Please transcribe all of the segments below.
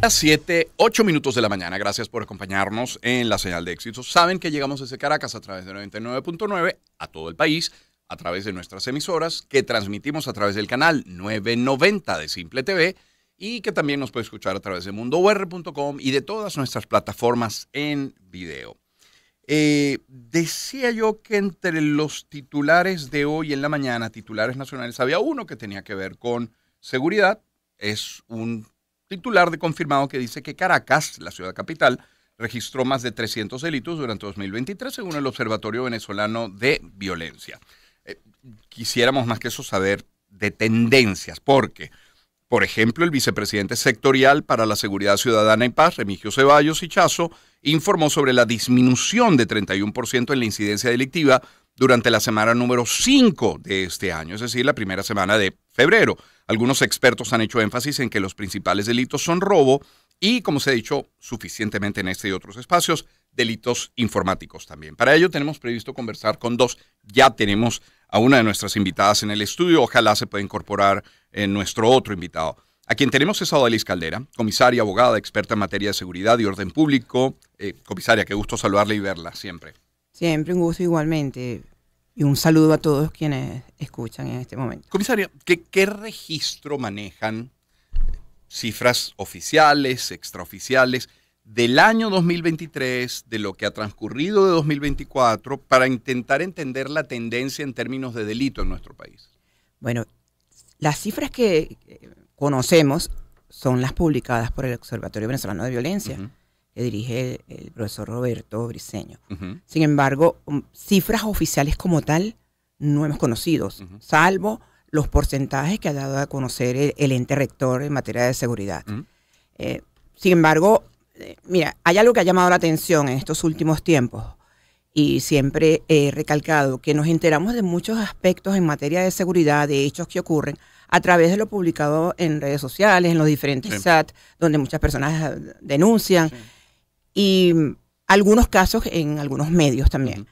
Las 7, 8 minutos de la mañana. Gracias por acompañarnos en la señal de Éxito. Saben que llegamos desde Caracas a través de 99.9 a todo el país, a través de nuestras emisoras, que transmitimos a través del canal 990 de Simple TV y que también nos puede escuchar a través de mundour.com y de todas nuestras plataformas en video. Eh, decía yo que entre los titulares de hoy en la mañana, titulares nacionales, había uno que tenía que ver con seguridad. Es un titular de confirmado que dice que Caracas, la ciudad capital, registró más de 300 delitos durante 2023 según el Observatorio Venezolano de Violencia. Eh, quisiéramos más que eso saber de tendencias, porque, por ejemplo, el vicepresidente sectorial para la Seguridad Ciudadana y Paz, Remigio Ceballos y informó sobre la disminución de 31% en la incidencia delictiva durante la semana número 5 de este año, es decir, la primera semana de febrero. Algunos expertos han hecho énfasis en que los principales delitos son robo y, como se ha dicho suficientemente en este y otros espacios, delitos informáticos también. Para ello tenemos previsto conversar con dos. Ya tenemos a una de nuestras invitadas en el estudio. Ojalá se pueda incorporar en eh, nuestro otro invitado. A quien tenemos es Odalis Caldera, comisaria, abogada, experta en materia de seguridad y orden público. Eh, comisaria, qué gusto saludarla y verla siempre. Siempre un gusto igualmente. Y un saludo a todos quienes escuchan en este momento. Comisaria, ¿qué, registro manejan eh, cifras oficiales, extraoficiales, del año 2023, de lo que ha transcurrido de 2024, para intentar entender la tendencia en términos de delito en nuestro país? Bueno, las cifras que conocemos son las publicadas por el Observatorio Venezolano de Violencia que dirige el, profesor Roberto Briceño. Sin embargo, um, cifras oficiales como tal no hemos conocido, salvo los porcentajes que ha dado a conocer el, ente rector en materia de seguridad. Eh, sin embargo, eh, mira, hay algo que ha llamado la atención en estos últimos tiempos y siempre he recalcado que nos enteramos de muchos aspectos en materia de seguridad, de hechos que ocurren, a través de lo publicado en redes sociales, en los diferentes chats donde muchas personas eh, denuncian y mm, algunos casos en algunos medios también.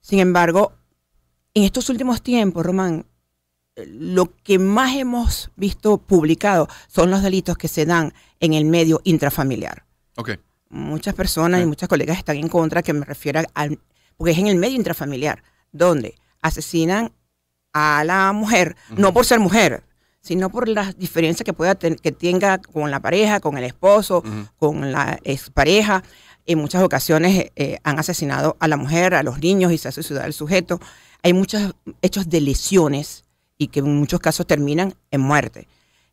Sin embargo, en estos últimos tiempos, Román, lo que más hemos visto publicado son los delitos que se dan en el medio intrafamiliar. Muchas personas y muchas colegas están en contra que me refiera al... porque es en el medio intrafamiliar, donde asesinan a la mujer, no por ser mujer, sino por las diferencias que pueda que tenga con la pareja, con el esposo, con la expareja. En muchas ocasiones eh, eh, han asesinado a la mujer, a los niños y se ha suicidado el sujeto. Hay muchos hechos de lesiones y que en muchos casos terminan en muerte.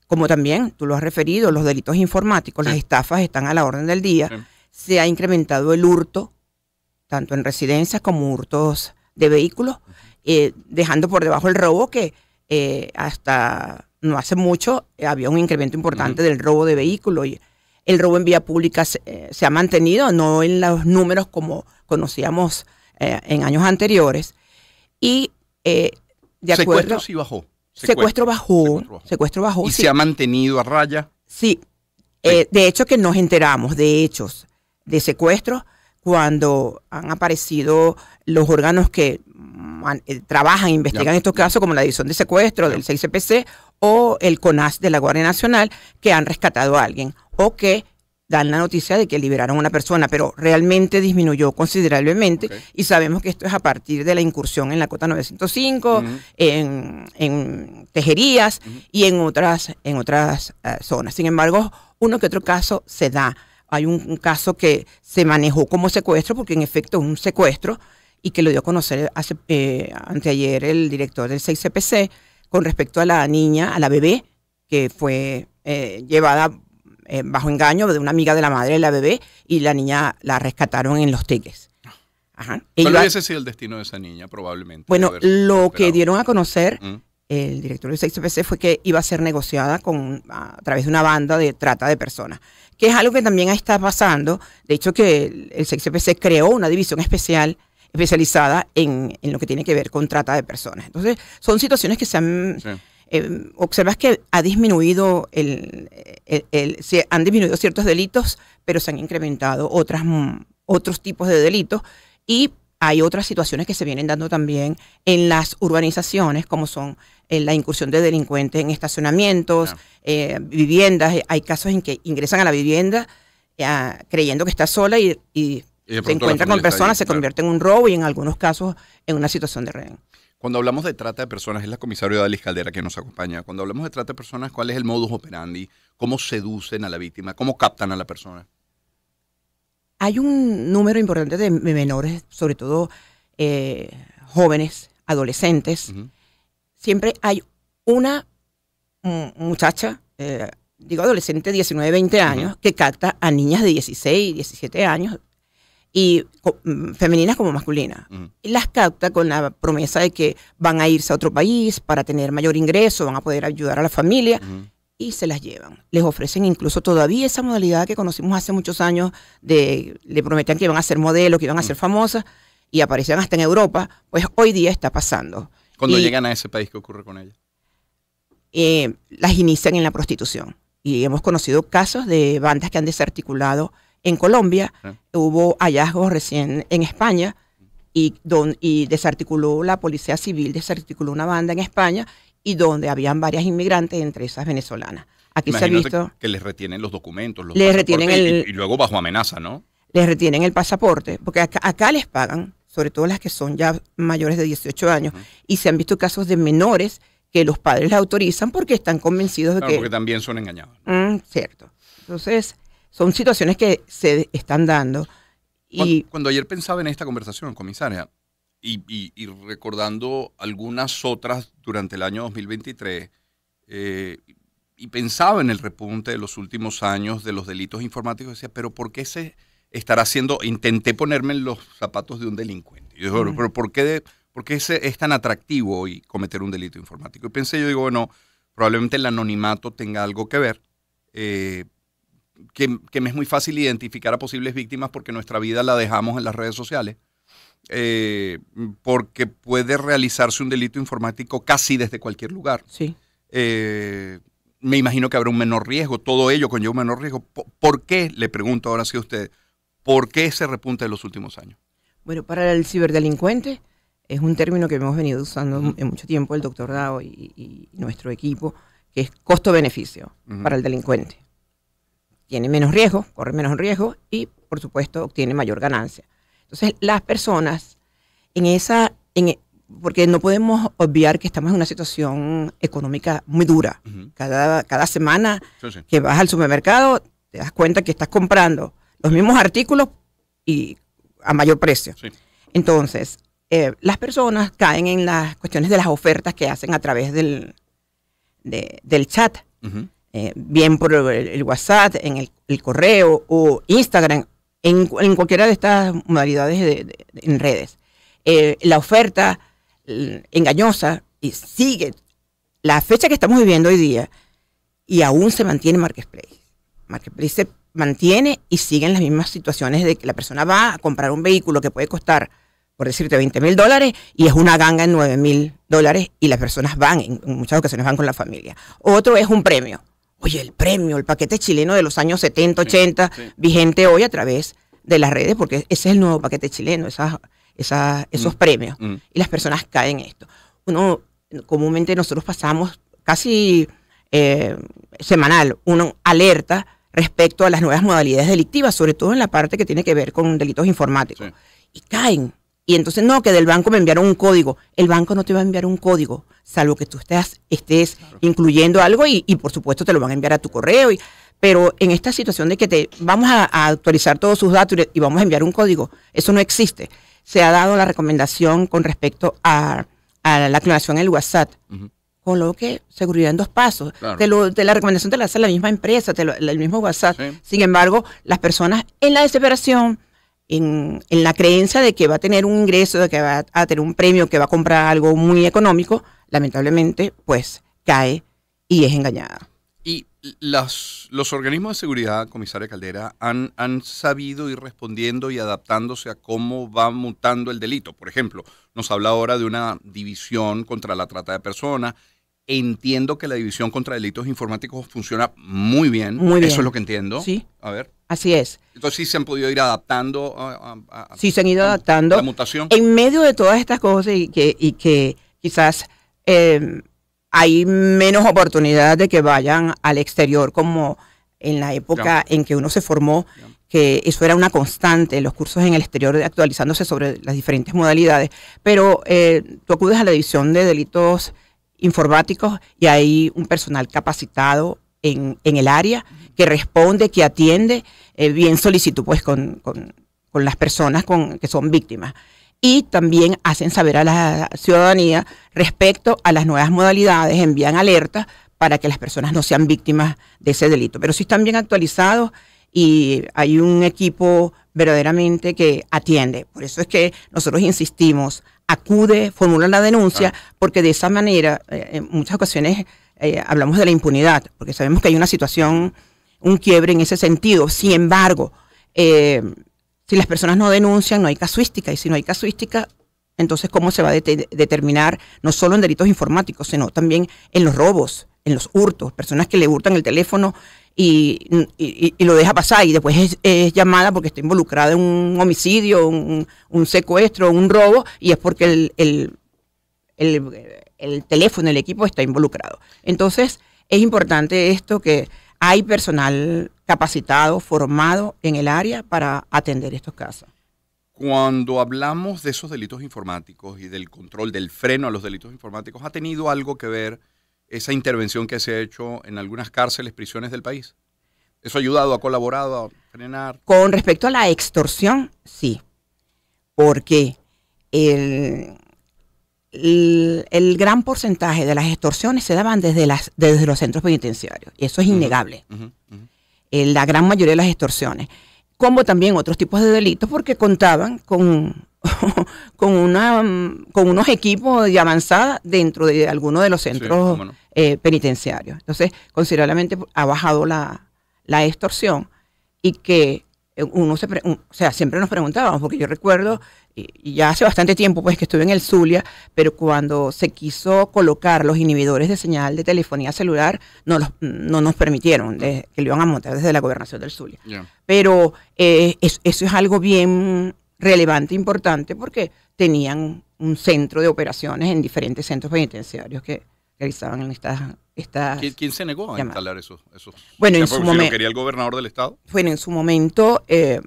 Como también tú lo has referido, los delitos informáticos, las estafas están a la orden del día. Se ha incrementado el hurto, tanto en residencias como hurtos de vehículos, eh, dejando por debajo el robo que hasta no hace mucho eh, había un incremento importante del robo de vehículos. Y el robo en vía pública se, eh, ha mantenido, no en los números como conocíamos eh, en años anteriores. Y de acuerdo. Secuestro sí bajó. Secuestro, bajó. ¿Y se ha mantenido a raya? Sí. de hecho, que nos enteramos de hechos de secuestros cuando han aparecido los órganos que mm, trabajan e investigan estos casos, como la División de Secuestro del 6CPC o el CONAS de la Guardia Nacional que han rescatado a alguien o que dan la noticia de que liberaron a una persona, pero realmente disminuyó considerablemente y sabemos que esto es a partir de la incursión en la Cota 905, en, en, Tejerías y en otras, en otras eh, zonas. Sin embargo, uno que otro caso se da. Hay un, caso que se manejó como secuestro, porque en efecto es un secuestro, y que lo dio a conocer hace, eh, anteayer el director del 6CPC, con respecto a la niña, a la bebé, que fue eh, llevada eh, bajo engaño de una amiga de la madre de la bebé y la niña la rescataron en los teques. Ah. Ajá. ¿Cuál sido el destino de esa niña, probablemente? Bueno, lo que dieron a conocer mm. el director del 6PC fue que iba a ser negociada con, a, través de una banda de trata de personas, que es algo que también está pasando. De hecho, que el, el creó una división especial especializada en, en, lo que tiene que ver con trata de personas. Entonces, son situaciones que se han... Eh, observas que ha disminuido el, se han disminuido ciertos delitos, pero se han incrementado otras, mm, otros tipos de delitos y hay otras situaciones que se vienen dando también en las urbanizaciones, como son eh, la incursión de delincuentes en estacionamientos, eh, viviendas. Hay casos en que ingresan a la vivienda creyendo que está sola y se encuentra con personas, se convierte en un robo y en algunos casos en una situación de rehén. Cuando hablamos de trata de personas, es la comisaria Dalis Caldera que nos acompaña. Cuando hablamos de trata de personas, ¿cuál es el modus operandi? ¿Cómo seducen a la víctima? ¿Cómo captan a la persona? Hay un número importante de menores, sobre todo eh, jóvenes, adolescentes. Siempre hay una muchacha, eh, digo adolescente, 19, 20 años, que capta a niñas de 16, 17 años, y mm, femeninas como masculinas. y las capta con la promesa de que van a irse a otro país para tener mayor ingreso, van a poder ayudar a la familia y se las llevan. Les ofrecen incluso todavía esa modalidad que conocimos hace muchos años de le prometían que iban a ser modelos, que iban a ser famosas y aparecían hasta en Europa, pues hoy día está pasando. Cuando llegan a ese país, ¿qué ocurre con ellas? Eh, las inician en la prostitución. Y hemos conocido casos de bandas que han desarticulado en Colombia, ah. hubo hallazgos recién en España y, don, y desarticuló la policía civil, desarticuló una banda en España y donde habían varias inmigrantes, entre esas venezolanas. Aquí se ha visto... Que les retienen los documentos, los les el, y, luego bajo amenaza, ¿no? Les retienen el pasaporte, porque acá, les pagan, sobre todo las que son ya mayores de 18 años, y se han visto casos de menores que los padres la autorizan porque están convencidos de que... porque también son engañados. Mm, cierto. Entonces, son situaciones que se están dando. Y... Cuando, ayer pensaba en esta conversación, comisaria, y, recordando algunas otras durante el año 2023, eh, y pensaba en el repunte de los últimos años de los delitos informáticos, decía, pero ¿por qué se estará haciendo? Intenté ponerme en los zapatos de un delincuente. pero ¿por qué, por es tan atractivo hoy cometer un delito informático? Y pensé, yo digo, bueno, probablemente el anonimato tenga algo que ver. Eh, que, me es muy fácil identificar a posibles víctimas porque nuestra vida la dejamos en las redes sociales, eh, porque puede realizarse un delito informático casi desde cualquier lugar. Sí. Eh, me imagino que habrá un menor riesgo, todo ello conlleva un menor riesgo. ¿Por qué, le pregunto ahora sí a usted, por qué se repunte en los últimos años? Bueno, para el ciberdelincuente es un término que hemos venido usando en mucho tiempo el doctor Dao y, nuestro equipo, que es costo-beneficio para el delincuente tiene menos riesgo, corre menos riesgo y, por supuesto, obtiene mayor ganancia. Entonces, las personas en esa, en, e, porque no podemos obviar que estamos en una situación económica muy dura. cada, cada semana que vas al supermercado, te das cuenta que estás comprando los mismos artículos y a mayor precio. Entonces, eh, las personas caen en las cuestiones de las ofertas que hacen a través del, del chat. Eh, bien por el, WhatsApp, en el, correo o Instagram, en, cualquiera de estas modalidades en redes. Eh, la oferta mm, engañosa y sigue. La fecha que estamos viviendo hoy día y aún se mantiene Marketplace. Marketplace se mantiene y sigue en las mismas situaciones de que la persona va a comprar un vehículo que puede costar, por decirte, 20 mil dólares y es una ganga en 9 mil dólares y las personas van, en muchas ocasiones van con la familia. Otro es un premio Oye, el premio, el paquete chileno de los años 70, 80, vigente hoy a través de las redes, porque ese es el nuevo paquete chileno, esas, esos mm, premios. Mm. Y las personas caen en esto. Uno, comúnmente nosotros pasamos casi eh, semanal uno alerta respecto a las nuevas modalidades delictivas, sobre todo en la parte que tiene que ver con delitos informáticos. Y caen y entonces, no, que del banco me enviaron un código. El banco no te va a enviar un código, salvo que tú estés, estés incluyendo algo y, por supuesto te lo van a enviar a tu correo. Y, pero en esta situación de que te vamos a, actualizar todos sus datos y, vamos a enviar un código, eso no existe. Se ha dado la recomendación con respecto a, la aclaración en el WhatsApp. con lo que seguridad en dos pasos. lo, la recomendación te la hace la misma empresa, el mismo WhatsApp. Sin embargo, las personas en la desesperación, en, la creencia de que va a tener un ingreso, de que va a tener un premio, que va a comprar algo muy económico, lamentablemente, pues cae y es engañada. Y los organismos de seguridad, comisaria Caldera, han, han sabido ir respondiendo y adaptándose a cómo va mutando el delito. Por ejemplo, nos habla ahora de una división contra la trata de personas Entiendo que la división contra delitos informáticos funciona muy bien. Eso es lo que entiendo. Sí. A ver. Así es. Entonces sí se han podido ir adaptando. A, sí, se han ido adaptando. La mutación. En medio de todas estas cosas y que, que quizás em, hay menos oportunidad de que vayan al exterior como en la época en que uno se formó, que eso era una constante, los cursos en el exterior actualizándose sobre las diferentes modalidades. Pero eh, tú acudes a la división de delitos informáticos y hay un personal capacitado en, en el área que responde, que atiende eh, bien solicitud pues con, con, las personas con, que son víctimas. Y también hacen saber a la ciudadanía respecto a las nuevas modalidades, envían alertas para que las personas no sean víctimas de ese delito. Pero si están bien actualizados y hay un equipo verdaderamente que atiende. Por eso es que nosotros insistimos, acude, formula la denuncia, ah. porque de esa manera eh, en muchas ocasiones eh, hablamos de la impunidad, porque sabemos que hay una situación, un quiebre en ese sentido. Sin embargo, eh, si las personas no denuncian, no hay casuística, y si no hay casuística, entonces cómo se va a determinar no solo en delitos informáticos, sino también en los robos en los hurtos, personas que le hurtan el teléfono y, lo deja pasar y después es, llamada porque está involucrada en un homicidio, un, un secuestro, un robo y es porque el, el, el, el, teléfono, el equipo está involucrado. Entonces es importante esto que hay personal capacitado, formado en el área para atender estos casos. Cuando hablamos de esos delitos informáticos y del control, del freno a los delitos informáticos, ¿ha tenido algo que ver esa intervención que se ha hecho en algunas cárceles, prisiones del país? ¿Eso ha ayudado, ha colaborado a frenar? Con respecto a la extorsión, sí. Porque el, gran porcentaje de las extorsiones se daban desde, las, desde los centros penitenciarios. Eso es innegable. Eh, la gran mayoría de las extorsiones. Como también otros tipos de delitos, porque contaban con con, una, con unos equipos de avanzada dentro de alguno de los centros eh, penitenciarios. Entonces, considerablemente ha bajado la, la extorsión y que uno se, o sea, siempre nos preguntábamos, porque yo recuerdo, y ya hace bastante tiempo pues que estuve en el Zulia, pero cuando se quiso colocar los inhibidores de señal de telefonía celular, no, no nos permitieron que lo iban a montar desde la gobernación del Zulia. Pero eh, eso es algo bien relevante, importante, porque tenían un centro de operaciones en diferentes centros penitenciarios que realizaban en estas... estas ¿Quién, se negó a instalar esos, esos? Bueno, en su quería el gobernador del estado? Bueno, en su momento, eh,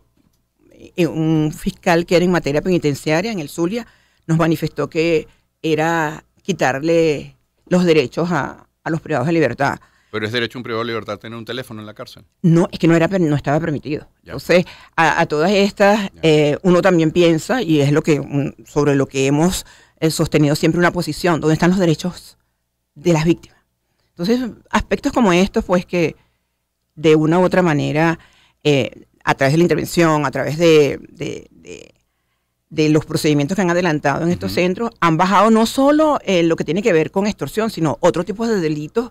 eh, un fiscal que era en materia penitenciaria en el Zulia nos manifestó que era quitarle los derechos a los privados de libertad. Pero es derecho un privado de libertad tener un teléfono en la cárcel. No, es que no, era, no estaba permitido. Entonces, a, todas estas, eh, uno también piensa, y es lo que sobre lo que hemos eh, sostenido siempre una posición, ¿dónde están los derechos de las víctimas? Entonces, aspectos como estos, pues que de una u otra manera, eh, a través de la intervención, a través de, de, los procedimientos que han adelantado en estos centros, han bajado no solo lo que tiene que ver con extorsión, sino otro tipo de delitos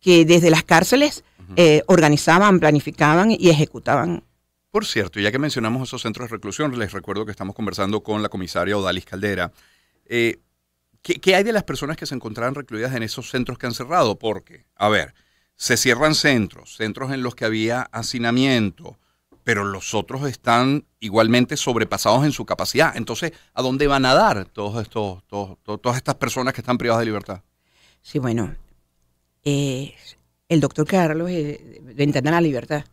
que desde las cárceles eh, organizaban, planificaban y ejecutaban por cierto, ya que mencionamos esos centros de reclusión, les recuerdo que estamos conversando con la comisaria Odalis Caldera. Eh, ¿qué, hay de las personas que se encontraban recluidas en esos centros que han cerrado? Porque, a ver, se cierran centros, centros en los que había hacinamiento, pero los otros están igualmente sobrepasados en su capacidad. Entonces, ¿a dónde van a dar todos estos, todas estas personas que están privadas de libertad? Sí, bueno, eh, el doctor Carlos eh, de Ventana la Libertad,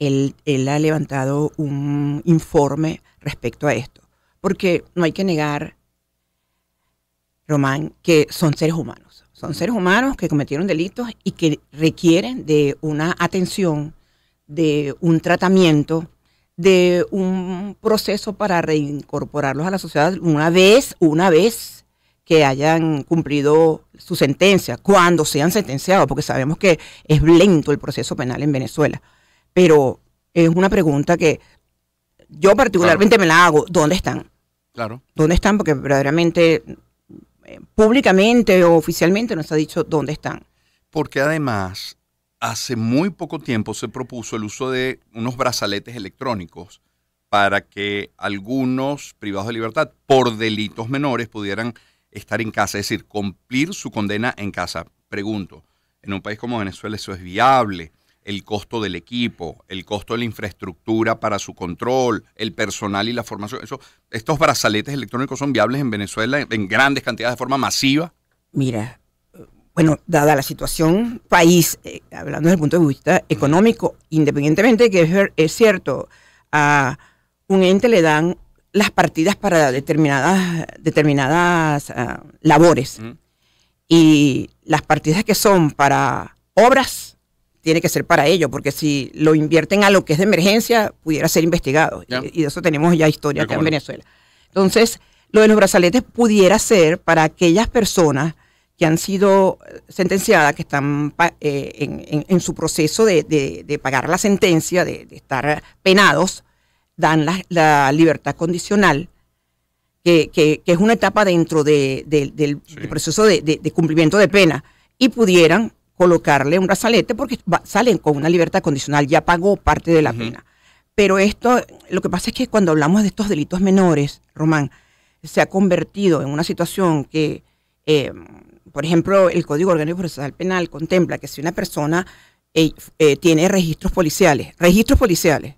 él, ha levantado un informe respecto a esto. Porque no hay que negar, Román, que son seres humanos. Son seres humanos que cometieron delitos y que requieren de una atención, de un tratamiento, de un proceso para reincorporarlos a la sociedad una vez, una vez que hayan cumplido su sentencia, cuando sean sentenciados, porque sabemos que es lento el proceso penal en Venezuela. Pero es una pregunta que yo particularmente me la hago. ¿Dónde están? Claro. ¿Dónde están? Porque verdaderamente, eh, públicamente o oficialmente nos ha dicho dónde están. Porque además, hace muy poco tiempo se propuso el uso de unos brazaletes electrónicos para que algunos privados de libertad por delitos menores pudieran estar en casa, es decir, cumplir su condena en casa. Pregunto, en un país como Venezuela eso es viable, el costo del equipo, el costo de la infraestructura para su control, el personal y la formación. Eso, ¿Estos brazaletes electrónicos son viables en Venezuela en grandes cantidades de forma masiva? Mira, bueno, dada la situación país, eh, hablando desde el punto de vista económico, independientemente de que es cierto, a un ente le dan las partidas para determinadas, determinadas eh, labores. Y las partidas que son para obras, tiene que ser para ello, porque si lo invierten a lo que es de emergencia, pudiera ser investigado. Y, de eso tenemos ya historia acá en Venezuela. Entonces, lo de los brazaletes pudiera ser para aquellas personas que han sido eh, sentenciadas, que están eh, en, en, su proceso de, pagar la sentencia, de estar penados dan la, libertad condicional, que, que, es una etapa dentro del, proceso de, cumplimiento de pena, y pudieran colocarle un brazalete porque salen con una libertad condicional, ya pagó parte de la pena. Pero esto, lo que pasa es que cuando hablamos de estos delitos menores, Román, se ha convertido en una situación que, eh, por ejemplo, el Código Orgánico Procesal Penal contempla que si una persona eh, eh, tiene registros policiales, registros policiales,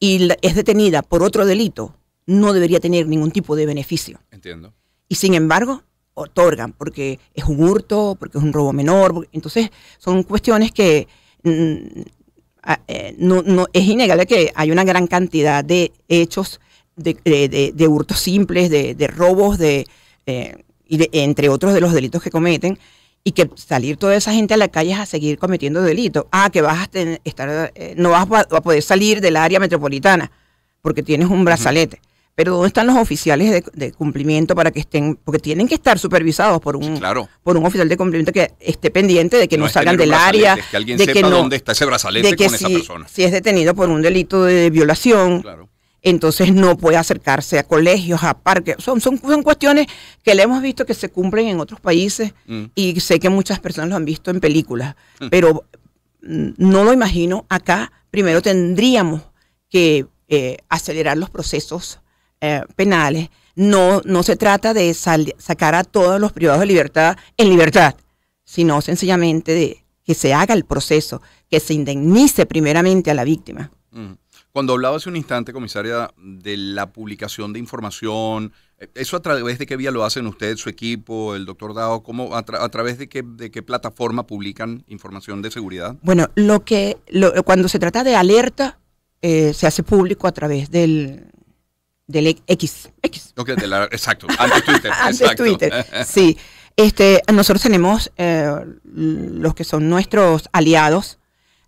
y es detenida por otro delito, no debería tener ningún tipo de beneficio. Entiendo. Y sin embargo, otorgan porque es un hurto, porque es un robo menor. entonces, son cuestiones que mm, eh, no, es innegable que hay una gran cantidad de hechos de, de, de, hurtos simples, de, robos, eh, de, entre otros de los delitos que cometen, y que salir toda esa gente a la calle es a seguir cometiendo delitos. Ah, que vas a estar, eh, no vas a poder salir del área metropolitana porque tienes un brazalete. Pero ¿dónde están los oficiales de, cumplimiento para que estén? Porque tienen que estar supervisados por un, por un oficial de cumplimiento que esté pendiente de que no, salgan del área. de que dónde está ese brazalete con si, esa persona. Si es detenido por un delito de violación. Claro entonces no puede acercarse a colegios, a parques. Son, son, son cuestiones que le hemos visto que se cumplen en otros países mm. y sé que muchas personas lo han visto en películas, mm. pero mm, no lo imagino acá. Primero tendríamos que eh, acelerar los procesos eh, penales. No, no se trata de sacar a todos los privados de libertad en libertad, sino sencillamente de que se haga el proceso, que se indemnice primeramente a la víctima. Cuando hablaba hace un instante, comisaria, de la publicación de información, eh, ¿eso a través de qué vía lo hacen usted, su equipo, el doctor Dao? ¿Cómo, a, través de qué, de qué plataforma publican información de seguridad? Bueno, lo que cuando se trata de alerta, eh, se hace público a través del, del X. X. de exacto, antes Twitter. antes Twitter, sí. Este, nosotros tenemos eh, los que son nuestros aliados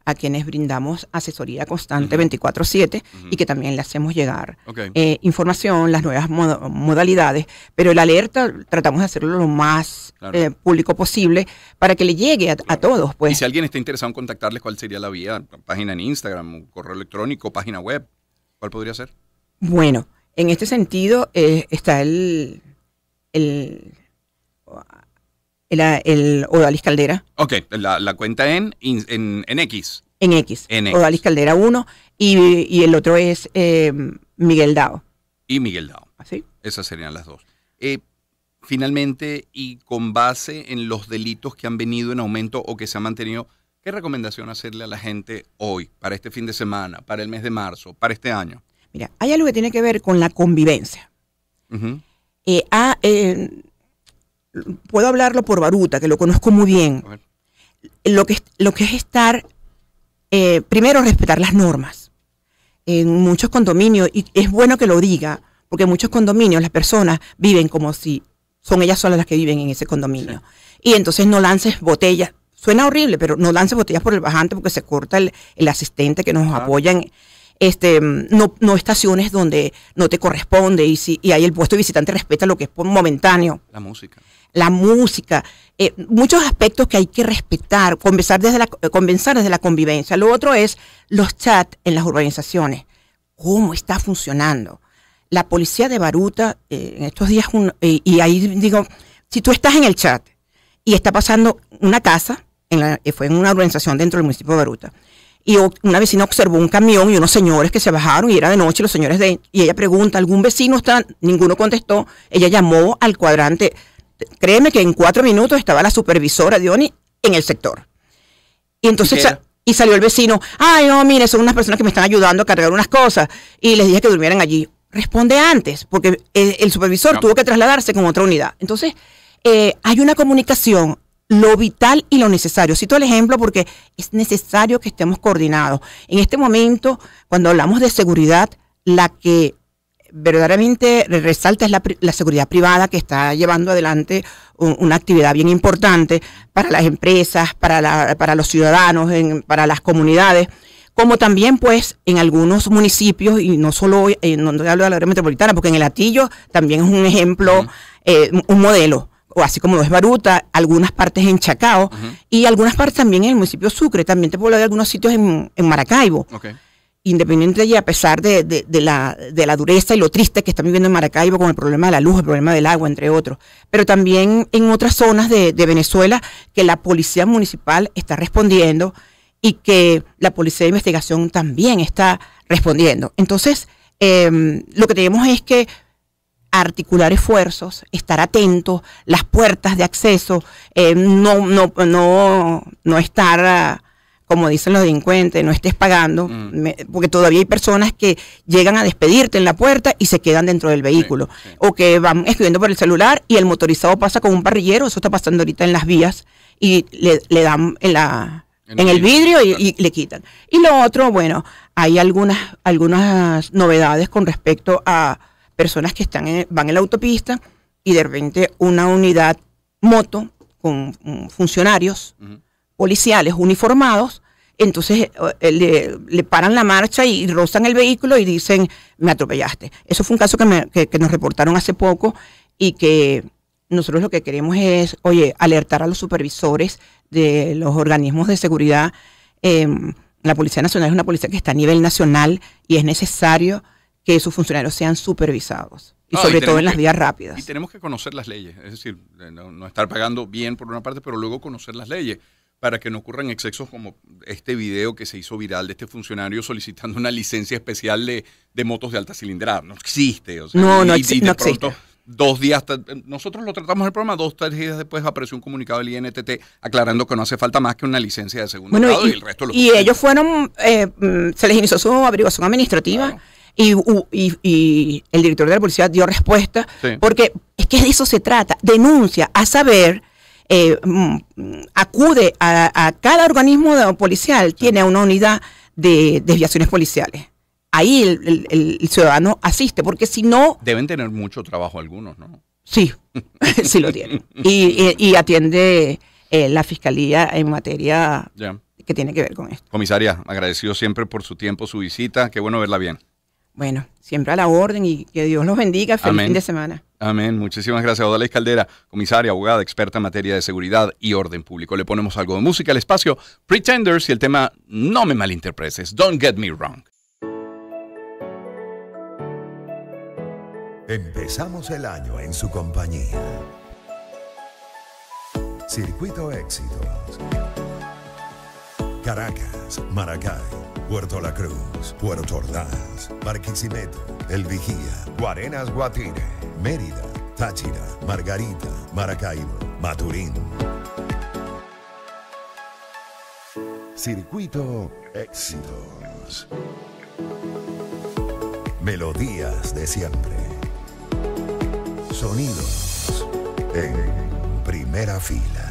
a quienes brindamos asesoría constante 24/7 y que también le hacemos llegar eh, información, las nuevas modalidades, pero el alerta tratamos de hacerlo lo más eh, público posible para que le llegue a, todos. Pues. Y si alguien está interesado en contactarles, ¿cuál sería la vía? ¿Página en Instagram, correo electrónico, página web? ¿Cuál podría ser? Bueno, en este sentido eh, está el, el el, el Odalis Caldera. Ok, la, cuenta en, en, X. En X. En Odalis Caldera 1 y, el otro es eh, Miguel Dao. Y Miguel Dao. así, ¿Ah, Esas serían las dos. Eh, finalmente, y con base en los delitos que han venido en aumento o que se han mantenido, ¿qué recomendación hacerle a la gente hoy, para este fin de semana, para el mes de marzo, para este año? Mira, hay algo que tiene que ver con la convivencia. Eh, a, ah, puedo hablarlo por Baruta, que lo conozco muy bien. Lo que, lo que es estar, eh, primero respetar las normas. En muchos condominios, y es bueno que lo diga, porque en muchos condominios las personas viven como si son ellas solas las que viven en ese condominio. Y entonces no lances botellas. Suena horrible, pero no lances botellas por el bajante porque se corta el, asistente que nos apoya este, no, no estaciones donde no te corresponde y, si, y ahí el puesto de visitante respeta lo que es momentáneo. La música la música, eh, muchos aspectos que hay que respetar, conversar desde, la, eh, desde la convivencia. Lo otro es los chats en las urbanizaciones, cómo está funcionando. La policía de Baruta, eh, en estos días, y ahí digo, si tú estás en el chat y está pasando una casa, en la, fue en una urbanización dentro del municipio de Baruta, y una vecina observó un camión y unos señores que se bajaron y era de noche los señores de y ella pregunta algún vecino está ninguno contestó ella llamó al cuadrante créeme que en cuatro minutos estaba la supervisora ONI en el sector. Y entonces y salió el vecino, ay, no, mire, son unas personas que me están ayudando a cargar unas cosas. Y les dije que durmieran allí. Responde antes, porque eh, el, supervisor tuvo que trasladarse con otra unidad. Entonces, eh, hay una comunicación, lo vital y lo necesario. Cito el ejemplo porque es necesario que estemos coordinados. En este momento, cuando hablamos de seguridad, la que verdaderamente resalta es la, seguridad privada que está llevando adelante una actividad bien importante para las empresas, para, para los ciudadanos, para las comunidades, como también pues en algunos municipios, y no solo en eh, donde hablo de la área metropolitana, porque en el Atillo también es un ejemplo, eh, un modelo. O así como es Baruta, algunas partes en Chacao y algunas partes también en el municipio Sucre. También te puedo hablar de algunos sitios en, Maracaibo independiente y a pesar de, la, dureza y lo triste que están viviendo en Maracaibo con el problema de la luz, el problema del agua, entre otros, pero también en otras zonas de, Venezuela que la policía municipal está respondiendo y que la policía de investigación también está respondiendo. Entonces, em, lo que tenemos es que articular esfuerzos, estar atentos, las puertas de acceso, em, no, no, no, no estar... Ah, como dicen los delincuentes, no estés pagando, mm. porque todavía hay personas que llegan a despedirte en la puerta y se quedan dentro del vehículo, o que van escribiendo por el celular y el motorizado pasa con un parrillero, eso está pasando ahorita en las vías, y le, dan en la... En, el vidrio, y, le quitan. Y lo otro, bueno, hay algunas, algunas novedades con respecto a personas que están en, van en la autopista y de repente una unidad moto con mm, funcionarios policiales uniformados, entonces eh, eh, le, paran la marcha y rozan el vehículo y dicen, me atropellaste. Eso fue un caso que, nos reportaron hace poco y que nosotros lo que queremos es, oye, alertar a los supervisores de los organismos de seguridad. Em, la Policía Nacional es una policía que está a nivel nacional y es necesario que sus funcionarios sean supervisados. Y sobre todo en las vías rápidas. Y tenemos que conocer las leyes, es decir, eh, no, estar pagando bien por una parte, pero luego conocer las leyes para que no ocurran excesos como este video que se hizo viral de este funcionario solicitando una licencia especial de, motos de alta cilindrada. No existe. no, no, existe. Dos días, nosotros lo tratamos el programa, dos, tres días después apareció un comunicado del INTT aclarando que no hace falta más que una licencia de segundo grado y, el resto lo Y ellos fueron, eh, mm, se les inició su averiguación administrativa. Y, y, el director de la policía dio respuesta, porque es que de eso se trata, denuncia, a saber eh, mm, acude a, cada organismo policial, tiene una unidad de desviaciones policiales. Ahí el, ciudadano asiste, porque si no... Deben tener mucho trabajo algunos, ¿no? Sí, sí lo tienen. Y, atiende eh, la fiscalía en materia que tiene que ver con esto. Comisaria, agradecido siempre por su tiempo, su visita. Qué bueno verla bien. Bueno, siempre a la orden y que Dios los bendiga. Feliz fin de semana. Amén. Muchísimas gracias, Odalys Caldera, comisaria, abogada, experta en materia de seguridad y orden público. Le ponemos algo de música al espacio. Pretenders y el tema No me malinterpretes. Don't get me wrong. Empezamos el año en su compañía. Circuito Éxitos. Caracas, Maracay, Puerto La Cruz, Puerto Ordaz, Barquisimeto, El Vigía, Guarenas Guatine, Mérida, Táchira, Margarita, Maracaibo, Maturín. Circuito Éxitos. Melodías de siempre. Sonidos en primera fila.